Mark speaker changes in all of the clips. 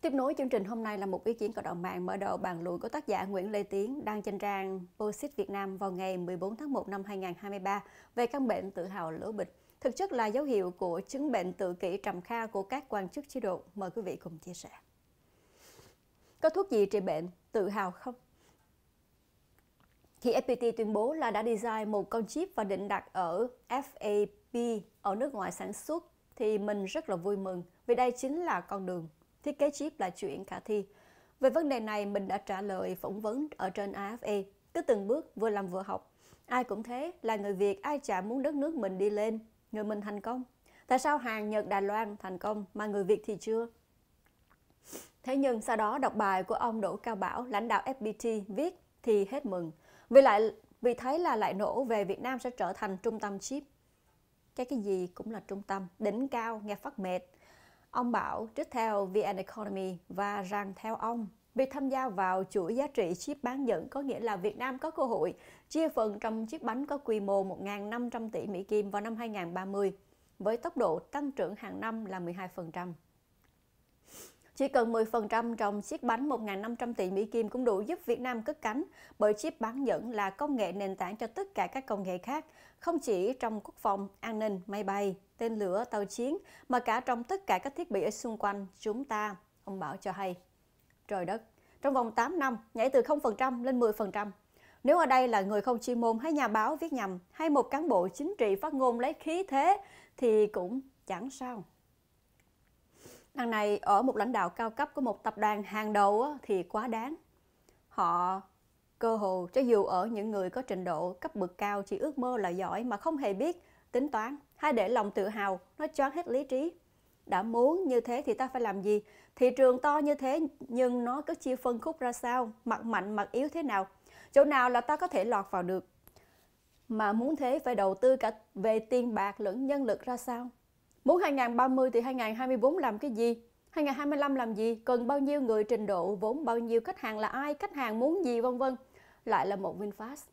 Speaker 1: Tiếp nối chương trình hôm nay là một ý kiến của đồng mạng mở đầu bàn luận của tác giả Nguyễn Lê Tiến đăng trên trang Posit Việt Nam vào ngày 14 tháng 1 năm 2023 về căn bệnh tự hào lỗ bịch. Thực chất là dấu hiệu của chứng bệnh tự kỷ trầm kha của các quan chức chế độ. Mời quý vị cùng chia sẻ. Có thuốc gì trị bệnh tự hào không? khi FPT tuyên bố là đã design một con chip và định đặt ở FAP ở nước ngoài sản xuất thì mình rất là vui mừng vì đây chính là con đường thiết kế chip là chuyện khả thi. Về vấn đề này, mình đã trả lời phỏng vấn ở trên AFE. Cứ từng bước, vừa làm vừa học. Ai cũng thế, là người Việt, ai chả muốn đất nước mình đi lên, người mình thành công. Tại sao Hàn, Nhật, Đài Loan thành công mà người Việt thì chưa? Thế nhưng sau đó đọc bài của ông Đỗ Cao Bảo, lãnh đạo FPT viết thì hết mừng. Vì lại vì thấy là lại nổ về Việt Nam sẽ trở thành trung tâm chip. Cái cái gì cũng là trung tâm, đỉnh cao, nghe phát mệt. Ông Bảo trích theo VN Economy và rằng theo ông, Việc tham gia vào chuỗi giá trị chip bán dẫn có nghĩa là Việt Nam có cơ hội chia phần trong chiếc bánh có quy mô 1.500 tỷ Mỹ Kim vào năm 2030, với tốc độ tăng trưởng hàng năm là 12%. Chỉ cần 10% trong chiếc bánh 1.500 tỷ Mỹ Kim cũng đủ giúp Việt Nam cất cánh, bởi chip bán dẫn là công nghệ nền tảng cho tất cả các công nghệ khác, không chỉ trong quốc phòng, an ninh, máy bay, tên lửa, tàu chiến, mà cả trong tất cả các thiết bị ở xung quanh chúng ta, ông Bảo cho hay. Trời đất, trong vòng 8 năm, nhảy từ 0% lên 10%. Nếu ở đây là người không chuyên môn hay nhà báo viết nhầm hay một cán bộ chính trị phát ngôn lấy khí thế thì cũng chẳng sao. Đằng này ở một lãnh đạo cao cấp của một tập đoàn hàng đầu thì quá đáng. Họ cơ hồ cho dù ở những người có trình độ cấp bậc cao chỉ ước mơ là giỏi mà không hề biết tính toán hay để lòng tự hào nó choáng hết lý trí đã muốn như thế thì ta phải làm gì thị trường to như thế nhưng nó cứ chia phân khúc ra sao mặt mạnh mặt yếu thế nào chỗ nào là ta có thể lọt vào được mà muốn thế phải đầu tư cả về tiền bạc lẫn nhân lực ra sao Muốn 2030 thì 2024 làm cái gì? 2025 làm gì? Cần bao nhiêu người trình độ, vốn bao nhiêu khách hàng là ai, khách hàng muốn gì vân vân. Lại là một VinFast.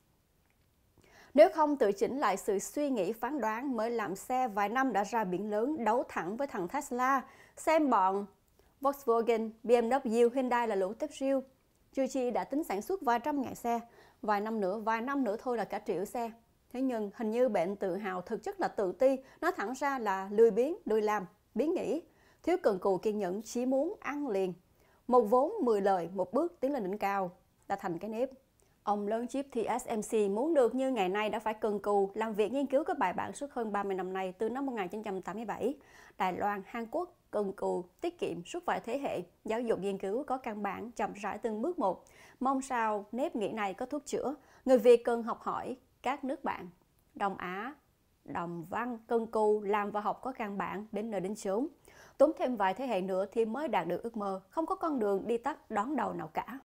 Speaker 1: Nếu không tự chỉnh lại sự suy nghĩ phán đoán mới làm xe vài năm đã ra biển lớn đấu thẳng với thằng Tesla, xem bọn Volkswagen, BMW, Hyundai là lũ tép riêu. chi đã tính sản xuất vài trăm ngàn xe, vài năm nữa, vài năm nữa thôi là cả triệu xe thế nhưng hình như bệnh tự hào thực chất là tự ti nó thẳng ra là lười biếng lười làm biến nghĩ thiếu cần cù kiên nhẫn chỉ muốn ăn liền một vốn 10 lời một bước tiến lên đỉnh cao đã thành cái nếp Ông lớn chip TSMC muốn được như ngày nay đã phải cần cù làm việc nghiên cứu các bài bản suốt hơn 30 năm nay từ năm 1987. Đài Loan, Hàn Quốc cần cù, tiết kiệm suốt vài thế hệ, giáo dục nghiên cứu có căn bản chậm rãi từng bước một. Mong sao nếp nghĩ này có thuốc chữa, người Việt cần học hỏi, các nước bạn Đông Á, Đồng Văn, Cân Cu làm và học có căn bản đến nơi đến chốn. Tốn thêm vài thế hệ nữa thì mới đạt được ước mơ, không có con đường đi tắt đón đầu nào cả.